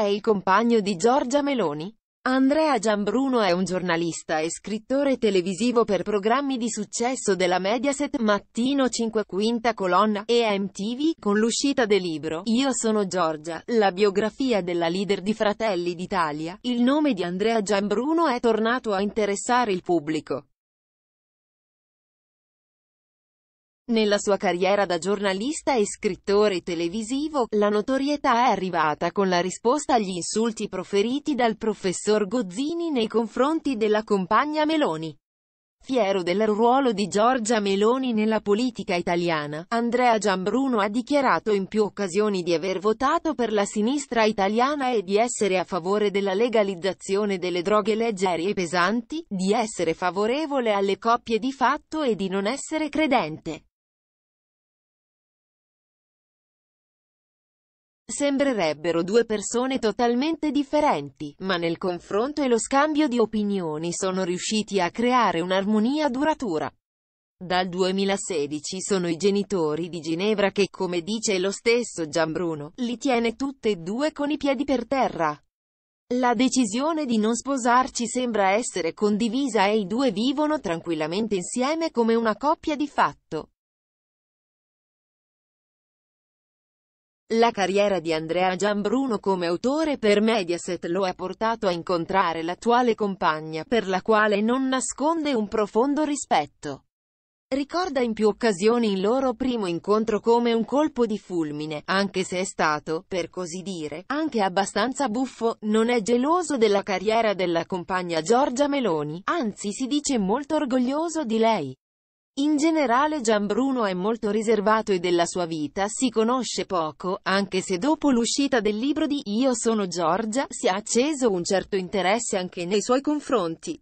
è il compagno di Giorgia Meloni? Andrea Gianbruno è un giornalista e scrittore televisivo per programmi di successo della Mediaset Mattino 5 Quinta Colonna e MTV con l'uscita del libro Io sono Giorgia, la biografia della leader di Fratelli d'Italia. Il nome di Andrea Gianbruno è tornato a interessare il pubblico. Nella sua carriera da giornalista e scrittore televisivo, la notorietà è arrivata con la risposta agli insulti proferiti dal professor Gozzini nei confronti della compagna Meloni. Fiero del ruolo di Giorgia Meloni nella politica italiana, Andrea Gianbruno ha dichiarato in più occasioni di aver votato per la sinistra italiana e di essere a favore della legalizzazione delle droghe leggere e pesanti, di essere favorevole alle coppie di fatto e di non essere credente. Sembrerebbero due persone totalmente differenti, ma nel confronto e lo scambio di opinioni sono riusciti a creare un'armonia duratura. Dal 2016 sono i genitori di Ginevra che, come dice lo stesso Gianbruno, li tiene tutte e due con i piedi per terra. La decisione di non sposarci sembra essere condivisa e i due vivono tranquillamente insieme come una coppia di fatto. La carriera di Andrea Gianbruno come autore per Mediaset lo ha portato a incontrare l'attuale compagna, per la quale non nasconde un profondo rispetto. Ricorda in più occasioni il loro primo incontro come un colpo di fulmine, anche se è stato, per così dire, anche abbastanza buffo, non è geloso della carriera della compagna Giorgia Meloni, anzi si dice molto orgoglioso di lei. In generale Gianbruno è molto riservato e della sua vita si conosce poco, anche se dopo l'uscita del libro di Io sono Giorgia si è acceso un certo interesse anche nei suoi confronti.